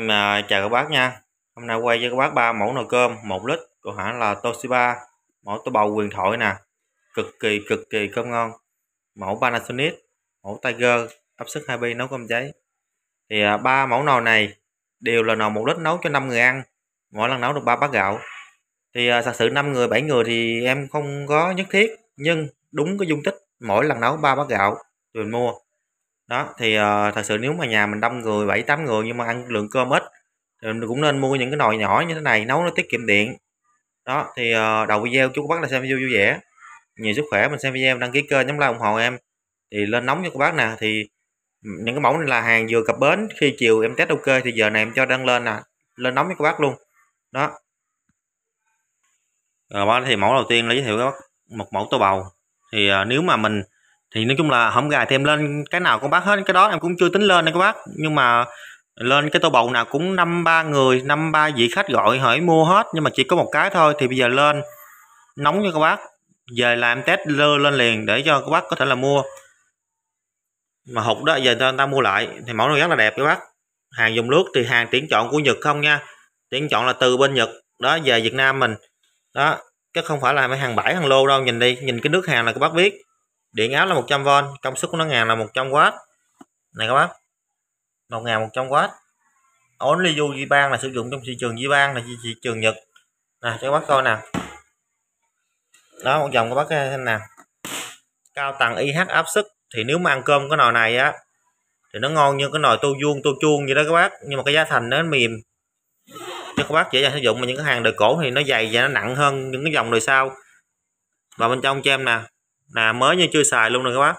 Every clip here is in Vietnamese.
em à, chào các bác nha hôm nay quay cho các bác ba mẫu nồi cơm 1 lít của hãng là Toshiba mẫu tô bầu quyền thoại nè cực kỳ cực kỳ cơm ngon mẫu Panasonic mẫu Tiger áp suất 2 bi nấu cơm cháy thì à, ba à, mẫu nồi này đều là nồi 1 lít nấu cho 5 người ăn mỗi lần nấu được 3 bát gạo thì à, thật sự 5 người 7 người thì em không có nhất thiết nhưng đúng cái dung tích mỗi lần nấu 3 bát gạo thì mua đó thì uh, thật sự nếu mà nhà mình đông người bảy tám người nhưng mà ăn lượng cơm ít thì mình cũng nên mua những cái nồi nhỏ như thế này nấu nó tiết kiệm điện đó thì uh, đầu video chúc các bác là xem video vui vẻ nhiều sức khỏe mình xem video đăng ký kênh nhấn like ủng hộ em thì lên nóng cho các bác nè thì những cái mẫu này là hàng vừa cập bến khi chiều em test ok thì giờ này em cho đăng lên nè lên nóng cho các bác luôn đó rồi thì mẫu đầu tiên là giới thiệu các bác một mẫu tô bầu thì uh, nếu mà mình thì nói chung là không gài thêm lên cái nào con bác hết cái đó em cũng chưa tính lên đâu các bác nhưng mà lên cái tô bầu nào cũng năm ba người năm ba vị khách gọi hỏi mua hết nhưng mà chỉ có một cái thôi thì bây giờ lên nóng cho các bác về làm test lơ lên liền để cho các bác có thể là mua mà hụt đó giờ ta, ta mua lại thì mẫu nó rất là đẹp các bác hàng dùng nước thì hàng tuyển chọn của Nhật không nha tuyển chọn là từ bên Nhật đó về Việt Nam mình đó chứ không phải là mấy hàng bãi hàng lô đâu nhìn đi nhìn cái nước hàng là các bác biết điện áp là 100V công suất của nó ngàn là 100W này các bác 1100W ổn ly du di ban là sử dụng trong thị trường di ban là thị trường Nhật nè cho các bác coi nè đó một dòng các bác xem nè cao tầng IH áp sức thì nếu mà ăn cơm cái nồi này á thì nó ngon như cái nồi tô vuông tô chuông vậy đó các bác nhưng mà cái giá thành nó mềm cho các bác dễ dàng sử dụng mà những cái hàng đời cổ thì nó dày và nó nặng hơn những cái dòng đời sau và bên trong cho em nè nè mới như chưa xài luôn rồi các bác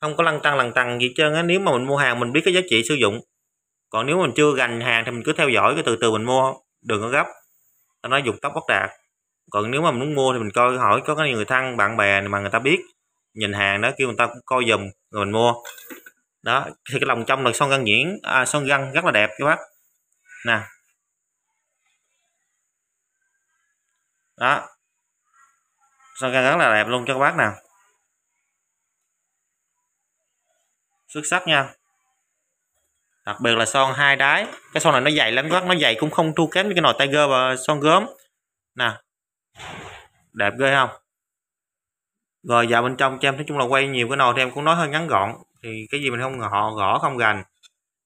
không có lăn tăng lằn tăng gì trơn á nếu mà mình mua hàng mình biết cái giá trị sử dụng còn nếu mình chưa gành hàng thì mình cứ theo dõi cái từ từ mình mua đừng có gấp ta nói dục tóc bất đạt còn nếu mà mình muốn mua thì mình coi hỏi có người thân bạn bè mà người ta biết nhìn hàng đó kêu người ta cũng coi dùm rồi mình mua đó thì cái lòng trong là son găng nhuyễn à, son găng rất là đẹp các bác nè đó sao ra rất là đẹp luôn cho các bác nào xuất sắc nha đặc biệt là son hai đáy cái son này nó dày lắm các bác nó dày cũng không thua kém với cái nồi tiger và son gớm nè đẹp ghê không rồi vào bên trong cho em nói chung là quay nhiều cái nồi thì em cũng nói hơi ngắn gọn thì cái gì mình không họ gõ không gành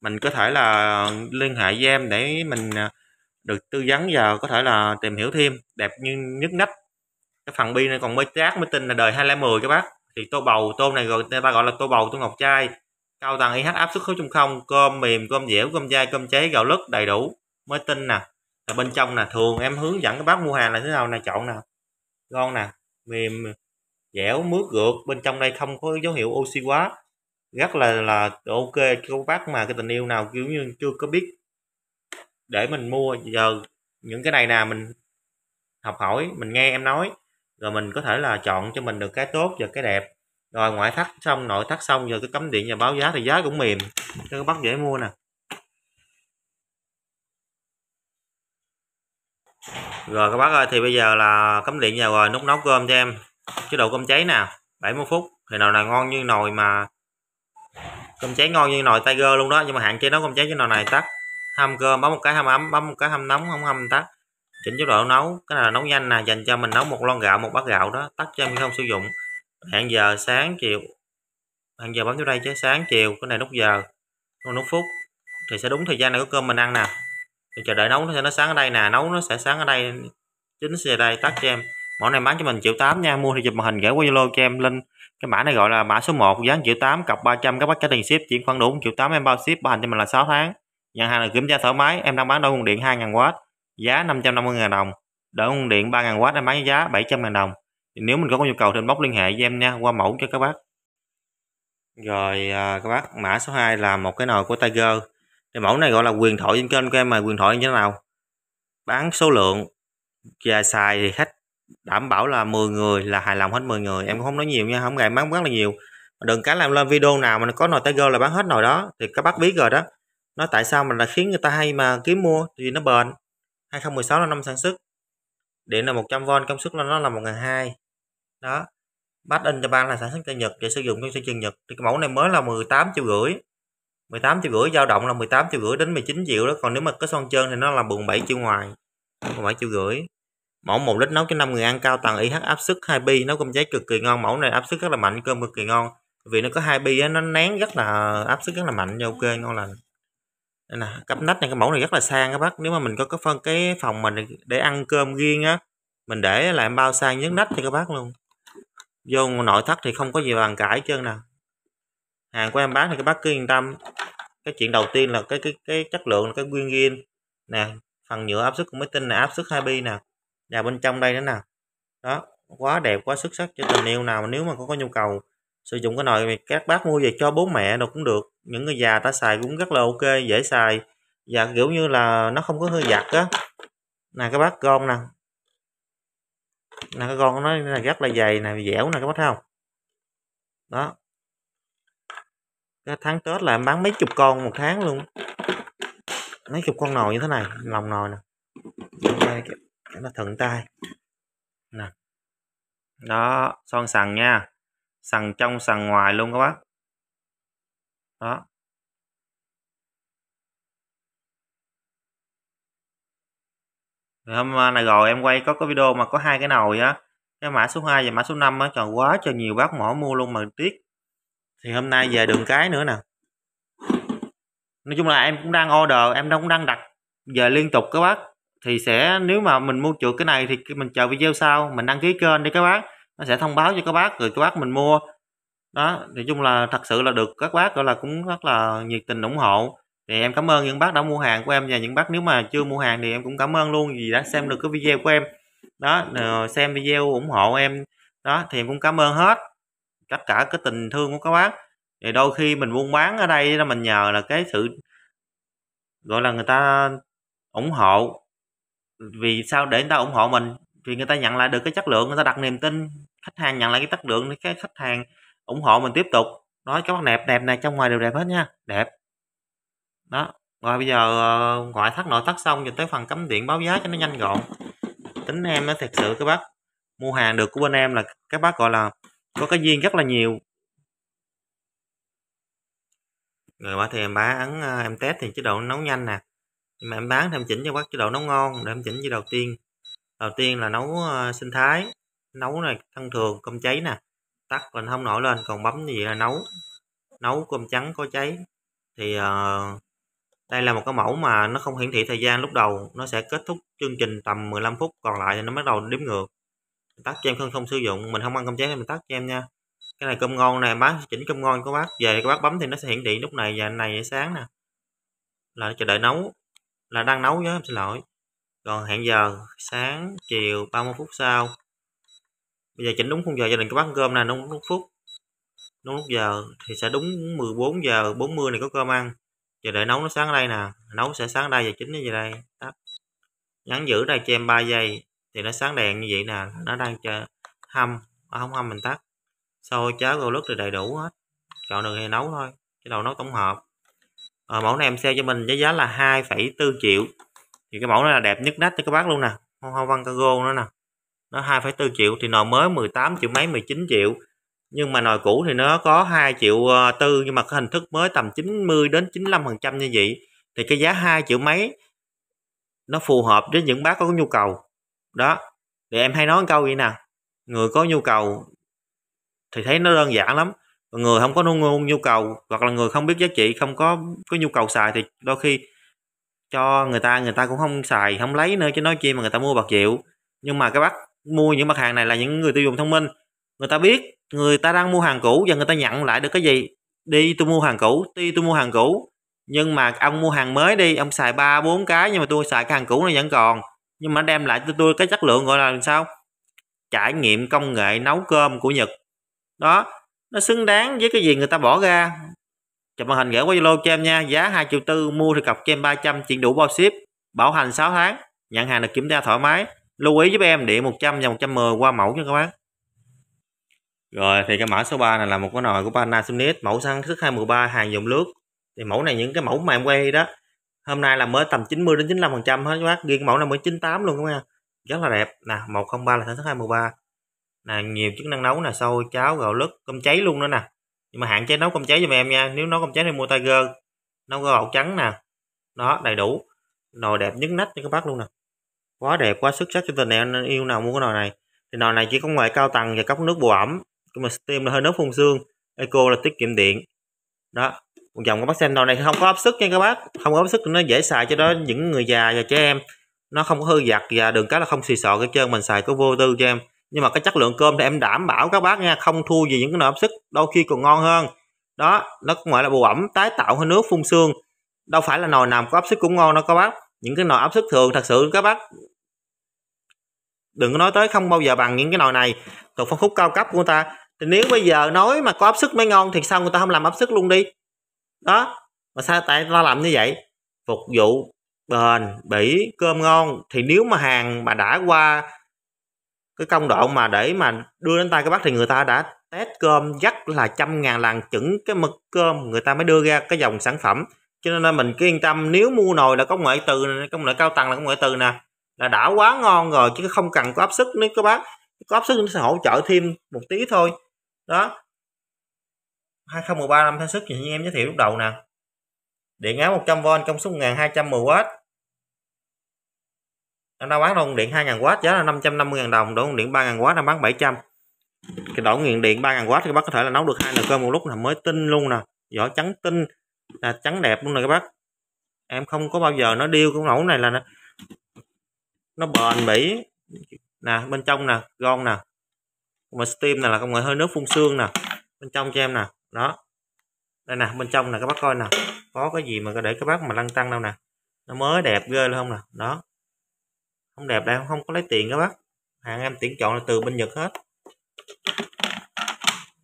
mình có thể là liên hệ với em để mình à, được tư vấn và có thể là tìm hiểu thêm đẹp như nhức nách cái phần bi này còn mới trác mới tin là đời 2010 các bác thì tô bầu tôm này rồi người ta gọi là tô bầu tôm ngọc trai cao tầng IH áp suất trung không cơm mềm cơm dẻo cơm dai cơm cháy gạo lứt đầy đủ mới tin nè là bên trong nè thường em hướng dẫn các bác mua hàng là thế nào nè chọn nè ngon nè mềm dẻo mướt gượt bên trong đây không có dấu hiệu oxy quá rất là là ok cho các bác mà cái tình yêu nào kiểu như chưa có biết để mình mua giờ những cái này nè mình học hỏi mình nghe em nói rồi mình có thể là chọn cho mình được cái tốt và cái đẹp rồi ngoại thắt xong nội thắt xong rồi cứ cấm điện và báo giá thì giá cũng mềm cho các bác dễ mua nè rồi các bác ơi thì bây giờ là cấm điện vào rồi nút nấu cơm cho em chế độ cơm cháy nè 70 phút thì nồi này ngon như nồi mà cơm cháy ngon như nồi tiger luôn đó nhưng mà hạn chế nấu cơm cháy chứ nồi này tắt hâm cơm bấm một cái hâm ấm bấm một cái hâm nóng không hâm tắt chỉnh chế độ nấu cái này là nấu nhanh nè dành cho mình nấu một lon gạo một bát gạo đó tắt cho mình không sử dụng hẹn giờ sáng chiều hẹn giờ bấm vô đây chứ sáng chiều cái này nút giờ còn nút phút thì sẽ đúng thời gian này có cơm mình ăn nè thì chờ đợi nấu nó sẽ nó sáng ở đây nè nấu nó sẽ sáng ở đây chính sẽ đây tắt cho em mẫu này bán cho mình triệu tám nha mua thì chụp màn hình gửi qua zalo cho em lên cái mã này gọi là mã số 1 dán triệu tám cặp 300 các bác trả tiền ship chuyển khoản đủ triệu tám em bao ship bảo hành cho mình là 6 tháng nhận hàng là kiểm tra thoải mái em đang bán đâu nguồn điện 2.000W giá 550.000 đồng đỡ nguồn điện 3.000W em bán giá 700.000 đồng nếu mình có nhu cầu thì inbox liên hệ với em nha qua mẫu cho các bác rồi à, các bác mã số 2 là một cái nồi của Tiger thì mẫu này gọi là quyền thoại trên kênh của em mà quyền thoại như thế nào bán số lượng và xài thì khách đảm bảo là 10 người là hài lòng hết 10 người em không nói nhiều nha không ngại bán rất là nhiều đừng cái làm lên video nào mà có nồi Tiger là bán hết nồi đó thì các bác biết rồi đó nó tại sao mình là khiến người ta hay mà kiếm mua thì nó bền 2016 là năm sản xuất điện là 100V công suất là nó là 1002 đó bắt in cho ban là sản xuất cho Nhật để sử dụng trong thị trường Nhật thì cái mẫu này mới là 18 triệu rưỡi 18 triệu rưỡi dao động là 18 triệu rưỡi đến 19 triệu đó còn nếu mà có son trơn thì nó là 17 triệu ngoài 17 triệu rưỡi mẫu 1 lít nấu cho 5 người ăn cao tầng IH áp suất 2 pi nấu cơm cháy cực kỳ ngon mẫu này áp suất rất là mạnh cơm cực kỳ ngon vì nó có 2 bi nó nén rất là áp suất rất là mạnh và ok ngon lành đây nè cắp nách này cái mẫu này rất là sang các bác nếu mà mình có cái phân cái phòng mình để ăn cơm riêng á mình để làm bao sang nhấn nách cho các bác luôn vô nội thất thì không có gì bàn cãi chân nè. hàng của em bán thì các bác cứ yên tâm cái chuyện đầu tiên là cái cái cái chất lượng cái nguyên gin nè phần nhựa áp suất của máy tinh là áp suất hai bi nè và bên trong đây nữa nè đó quá đẹp quá xuất sắc cho tình yêu nào mà nếu mà có, có nhu cầu sử dụng cái nồi này các bác mua về cho bố mẹ đâu cũng được những người già ta xài cũng rất là ok dễ xài và dạ, kiểu như là nó không có hơi giặt á nè các bác con nè nè cái con nó là rất là dày nè dẻo nè các bác thấy không đó cái tháng tết là em bán mấy chục con một tháng luôn mấy chục con nồi như thế này lòng nồi nè đây nó thuận tay nè đó son sần nha sàn trong sàn ngoài luôn các bác đó hôm à, nay rồi em quay có cái video mà có hai cái nồi á cái mã số 2 và mã số 5 á trời quá trời nhiều bác mỏ mua luôn mà tiếc thì hôm nay về đường cái nữa nè nói chung là em cũng đang order em cũng đang đặt về liên tục các bác thì sẽ nếu mà mình mua chuột cái này thì mình chờ video sau mình đăng ký kênh đi các bác nó sẽ thông báo cho các bác rồi các bác mình mua đó nói chung là thật sự là được các bác gọi là cũng rất là nhiệt tình ủng hộ thì em cảm ơn những bác đã mua hàng của em và những bác nếu mà chưa mua hàng thì em cũng cảm ơn luôn vì đã xem được cái video của em đó xem video ủng hộ em đó thì em cũng cảm ơn hết tất cả cái tình thương của các bác thì đôi khi mình buôn bán ở đây là mình nhờ là cái sự gọi là người ta ủng hộ vì sao để người ta ủng hộ mình thì người ta nhận lại được cái chất lượng người ta đặt niềm tin khách hàng nhận lại cái chất lượng cái khách hàng ủng hộ mình tiếp tục nói các bác đẹp đẹp này trong ngoài đều đẹp hết nha đẹp đó rồi bây giờ ngoại ờ, thắt nội thất xong rồi tới phần cắm điện báo giá cho nó nhanh gọn tính em nó thật sự các bác mua hàng được của bên em là các bác gọi là có cái duyên rất là nhiều người bác thì em bán ờ, em test thì chế độ nấu nhanh nè nhưng mà em bán thì em chỉnh cho bác chế độ nấu ngon để em chỉnh chế đầu tiên đầu tiên là nấu ờ, sinh thái nấu này thông thường cơm cháy nè tắt lên không nổi lên còn bấm như là nấu nấu cơm trắng có cháy thì uh, đây là một cái mẫu mà nó không hiển thị thời gian lúc đầu nó sẽ kết thúc chương trình tầm 15 phút còn lại thì nó bắt đầu đếm ngược tắt cho em không, không sử dụng mình không ăn cơm cháy thì mình tắt cho em nha cái này cơm ngon nè bác chỉnh cơm ngon của bác về các bác bấm thì nó sẽ hiển thị lúc này và này sáng nè là chờ đợi nấu là đang nấu nhớ em xin lỗi còn hẹn giờ sáng chiều 30 phút sau bây giờ chỉnh đúng khung giờ gia đình có bán cơm nè đúng, lúc phút đúng lúc giờ thì sẽ đúng 14 giờ 40 này có cơm ăn giờ để nấu nó sáng đây nè nấu sẽ sáng đây và chín như vậy đây tắt nhắn giữ đây cho em 3 giây thì nó sáng đèn như vậy nè nó đang cho hâm à, không hâm mình tắt xôi cháo gạo lứt thì đầy đủ hết chọn đường thì nấu thôi cái đầu nấu tổng hợp à, mẫu này em sale cho mình với giá là 2,4 triệu thì cái mẫu này là đẹp nhất nách cho các bác luôn nè con hoa văn cargo nữa nè nó 2,4 triệu thì nồi mới 18 triệu mấy 19 triệu nhưng mà nồi cũ thì nó có 2 triệu ờ, tư nhưng mà cái hình thức mới tầm 90 đến 95 phần trăm như vậy thì cái giá 2 triệu mấy nó phù hợp với những bác có nhu cầu đó thì em hay nói câu vậy nè người có nhu cầu thì thấy nó đơn giản lắm người không có nhu, nhu cầu hoặc là người không biết giá trị không có có nhu cầu xài thì đôi khi cho người ta người ta cũng không xài không lấy nữa chứ nói chi mà người ta mua bạc triệu nhưng mà các bác mua những mặt hàng này là những người tiêu dùng thông minh người ta biết người ta đang mua hàng cũ và người ta nhận lại được cái gì đi tôi mua hàng cũ tuy tôi mua hàng cũ nhưng mà ông mua hàng mới đi ông xài ba bốn cái nhưng mà tôi xài cái hàng cũ nó vẫn còn nhưng mà đem lại cho tôi cái chất lượng gọi là sao trải nghiệm công nghệ nấu cơm của nhật đó nó xứng đáng với cái gì người ta bỏ ra chụp màn hình gửi qua Zalo cho em nha giá 2 triệu tư mua thì cọc cho em 300 chuyển đủ bao ship bảo hành 6 tháng nhận hàng được kiểm tra thoải mái lưu ý giúp em điện 100 và 110 qua mẫu cho các bác rồi thì cái mã số 3 này là một cái nồi của Panasonic mẫu sản xuất 2013 hàng dùng nước thì mẫu này những cái mẫu mà em quay đó hôm nay là mới tầm 90 đến 95 phần trăm hết các bác riêng mẫu này mới 98 luôn các bác rất là đẹp nè 103 là sản xuất 2013 nè nhiều chức năng nấu nè sôi cháo gạo lứt cơm cháy luôn nữa nè nhưng mà hạn chế nấu cơm cháy giùm em nha nếu nấu cơm cháy thì mua tiger nấu gạo trắng nè đó đầy đủ nồi đẹp nhất nách cho các bác luôn nè quá đẹp quá xuất sắc cho tình em yêu nào mua cái nồi này thì nồi này chỉ có ngoại cao tầng và cốc nước bù ẩm nhưng mà steam là hơi nước phun xương eco là tiết kiệm điện đó còn dòng các bác xem nồi này không có áp suất nha các bác không có áp suất nó dễ xài cho đó những người già và trẻ em nó không có hư giặt và đường cá là không xì sọ cái chân mình xài có vô tư cho em nhưng mà cái chất lượng cơm thì em đảm bảo các bác nha không thua gì những cái nồi áp suất đôi khi còn ngon hơn đó nó cũng gọi là bù ẩm tái tạo hơi nước phun xương đâu phải là nồi nào có áp suất cũng ngon đâu các bác những cái nồi áp suất thường thật sự các bác đừng có nói tới không bao giờ bằng những cái nồi này thuộc phân khúc cao cấp của người ta thì nếu bây giờ nói mà có áp suất mới ngon thì sao người ta không làm áp suất luôn đi đó mà sao tại ta làm như vậy phục vụ bền bỉ cơm ngon thì nếu mà hàng mà đã qua cái công đoạn mà để mà đưa đến tay các bác thì người ta đã test cơm dắt là trăm ngàn lần chuẩn cái mực cơm người ta mới đưa ra cái dòng sản phẩm cho nên là mình cứ yên tâm nếu mua nồi là công nghệ từ công nghệ cao tầng là công nghệ từ nè là đã quá ngon rồi chứ không cần có áp sức nếu các bác có áp sức nó sẽ hỗ trợ thêm một tí thôi đó 2013 năm thanh xuất như em giới thiệu lúc đầu nè điện áo 100V công suất 1210W em đang bán đồng điện 2.000W giá là 550.000 đồng đổ nguồn điện 3.000W đang bán 700 cái đổ nghiện điện 3.000W các bác có thể là nấu được hai nồi cơm một lúc là mới tinh luôn nè vỏ trắng tinh là trắng đẹp luôn nè các bác em không có bao giờ nó điêu cái mẫu này là nó, nó bền bỉ nè bên trong nè gòn nè mà steam này là công nghệ hơi nước phun xương nè bên trong cho em nè đó đây nè bên trong nè các bác coi nè có cái gì mà để các bác mà lăn tăng đâu nè nó mới đẹp ghê luôn không nè đó không đẹp đây không có lấy tiền các bác hàng em tuyển chọn là từ bên nhật hết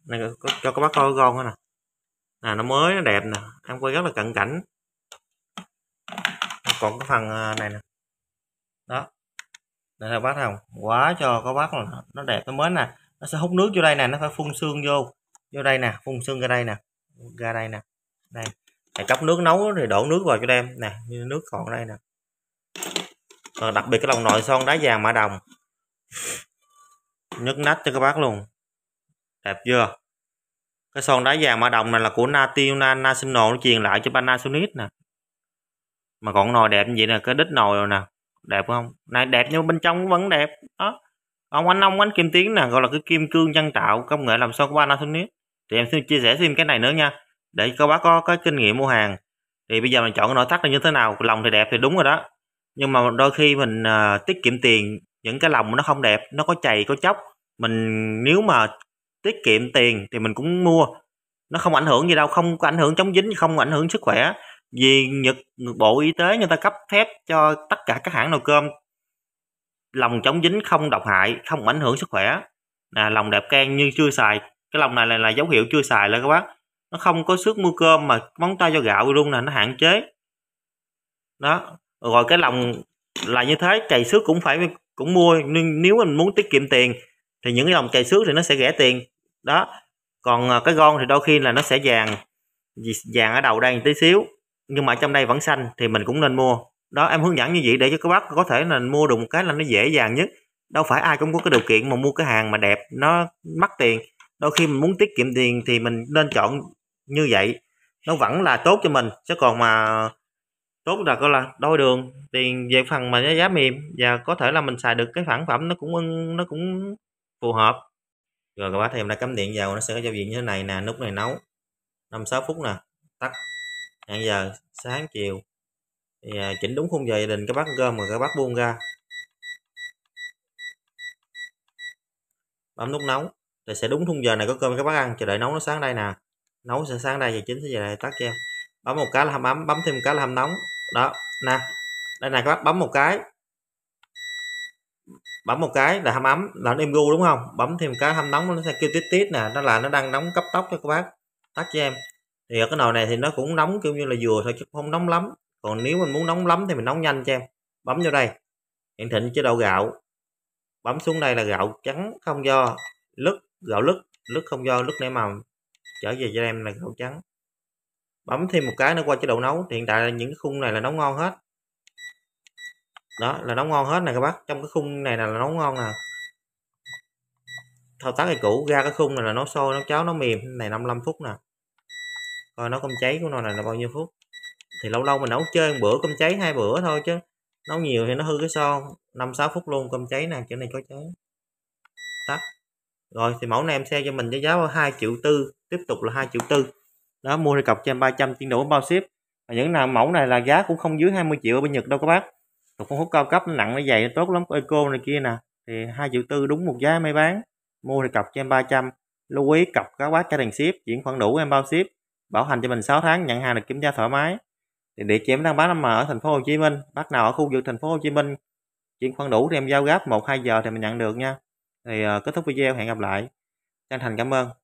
này cho các bác coi con nè nè nó mới nó đẹp nè em quay rất là cận cảnh còn cái phần à, này nè đó này là bác không quá cho các bác là nó đẹp nó mới nè nó sẽ hút nước vô đây nè nó phải phun xương vô vô đây nè phun xương ra đây nè ra đây nè đây này cấp nước nấu thì đổ nước vào cho đem nè như nước còn đây nè à, đặc biệt cái lòng nội son đá vàng mã đồng nhức nách cho các bác luôn đẹp chưa cái son đá vàng mã đồng này là của National National nó truyền lại cho Panasonic nè mà còn nồi đẹp như vậy nè cái đít nồi rồi nè đẹp không này đẹp nhưng bên trong vẫn đẹp đó ông anh ông anh kim tiến nè gọi là cái kim cương nhân tạo công nghệ làm son của Panasonic thì em xin chia sẻ thêm cái này nữa nha để các bác có cái kinh nghiệm mua hàng thì bây giờ mình chọn cái nội thất là như thế nào lòng thì đẹp thì đúng rồi đó nhưng mà đôi khi mình à, tiết kiệm tiền những cái lòng nó không đẹp nó có chày có chóc mình nếu mà tiết kiệm tiền thì mình cũng mua nó không ảnh hưởng gì đâu không có ảnh hưởng chống dính không ảnh hưởng sức khỏe vì nhật bộ y tế người ta cấp phép cho tất cả các hãng nồi cơm lòng chống dính không độc hại không ảnh hưởng sức khỏe là lòng đẹp can như chưa xài cái lòng này là, là dấu hiệu chưa xài là các bác nó không có sức mua cơm mà móng tay cho gạo luôn là nó hạn chế đó rồi cái lòng là như thế chày xước cũng phải cũng mua nhưng nếu mình muốn tiết kiệm tiền thì những cái lòng chày xước thì nó sẽ rẻ tiền đó còn à, cái gon thì đôi khi là nó sẽ vàng vàng ở đầu đây tí xíu nhưng mà trong đây vẫn xanh thì mình cũng nên mua đó em hướng dẫn như vậy để cho các bác có thể là mua được một cái là nó dễ dàng nhất đâu phải ai cũng có cái điều kiện mà mua cái hàng mà đẹp nó mắc tiền đôi khi mình muốn tiết kiệm tiền thì mình nên chọn như vậy nó vẫn là tốt cho mình chứ còn mà tốt là coi là đôi đường tiền về phần mà giá mềm và có thể là mình xài được cái sản phẩm nó cũng nó cũng phù hợp rồi các bác thì em đã cắm điện vào nó sẽ có giao diện như thế này nè nút này nấu 5 6 phút nè tắt hẹn giờ sáng chiều thì à, chỉnh đúng khung giờ gia đình các bác gom mà các bác buông ra bấm nút nấu thì sẽ đúng khung giờ này có cơm các bác ăn chờ đợi nấu nó sáng đây nè nấu sẽ sáng đây thì chính sẽ về đây tắt cho em bấm một cái là hâm ấm bấm thêm một cái là hâm nóng đó nè đây này các bác bấm một cái bấm một cái là hâm ấm là nó im gu đúng không bấm thêm cái hâm nóng nó sẽ kêu tít tít nè nó là nó đang nóng cấp tốc cho các bác tắt cho em thì ở cái nồi này thì nó cũng nóng kiểu như là vừa thôi chứ không nóng lắm còn nếu mình muốn nóng lắm thì mình nóng nhanh cho em bấm vô đây hiển thị chế độ gạo bấm xuống đây là gạo trắng không do lứt gạo lứt lứt không do lứt để mà trở về cho em là gạo trắng bấm thêm một cái nó qua chế độ nấu hiện tại là những cái khung này là nấu ngon hết đó là nấu ngon hết nè các bác trong cái khung này là nấu ngon nè thao tác thì cũ ra cái khung này là nó sôi nó cháo nó mềm này 55 phút nè coi nó không cháy của nó này là bao nhiêu phút thì lâu lâu mình nấu chơi một bữa cơm cháy hai bữa thôi chứ nấu nhiều thì nó hư cái son năm sáu phút luôn cơm cháy nè chỗ này có cháy tắt rồi thì mẫu này em xe cho mình với giá hai triệu tư tiếp tục là hai triệu tư đó mua thì cọc cho em 300 chuyên đủ bao ship và những nào mẫu này là giá cũng không dưới 20 triệu ở bên Nhật đâu các bác thuộc con khúc cao cấp nó nặng nó dày nó tốt lắm có eco này kia nè thì 2 triệu tư đúng một giá mới bán mua thì cọc cho em 300 lưu ý cọc các bác cho đàn ship chuyển khoản đủ em bao ship bảo hành cho mình 6 tháng nhận hàng được kiểm tra thoải mái thì địa chỉ em đang bán em ở thành phố Hồ Chí Minh bác nào ở khu vực thành phố Hồ Chí Minh chuyển khoản đủ thì em giao gấp 1-2 giờ thì mình nhận được nha thì uh, kết thúc video hẹn gặp lại chân thành cảm ơn